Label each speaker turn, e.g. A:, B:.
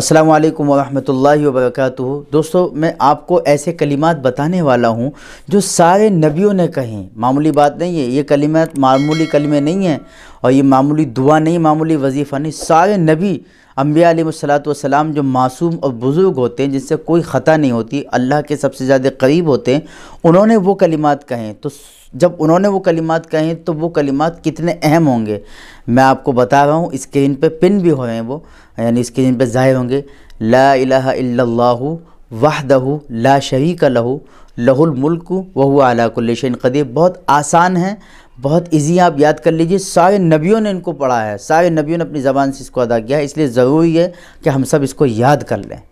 A: अस्सलाम वालेकुम वरहमतुल्लाहि वबरकातुहू दोस्तों मैं आपको ऐसे कलिमात बताने वाला हूँ जो सारे नबियों ने कहें मामूली बात नहीं है ये कलिमात मामूली कलमे नहीं हैं और ये मामूली दुआ नहीं मामूली वजीफ़ा नहीं सारे नबी अम्बिया सलाम जो मासूम और बुज़ुर्ग होते हैं जिनसे कोई ख़ता नहीं होती अल्लाह के सबसे ज़्यादा करीब होते हैं उन्होंने वो कलिमात कहें तो जब उन्होंने वो कलिमात कहें तो वो कलिमात कितने अहम होंगे मैं आपको बता रहा हूँ स्क्रीन पर पिन भी हो रहे हैं वो यानी स्क्रीन पर ज़ाहिर होंगे ला इला वाहदहू ला शरीक लहू लहुल मुल्क वह अलाकुल्लिशन कदीर बहुत आसान है बहुत इजी आप याद कर लीजिए सारे नबियों ने इनको पढ़ा है सारे नबियों ने अपनी ज़बान से इसको अदा किया है इसलिए ज़रूरी है कि हम सब इसको याद कर लें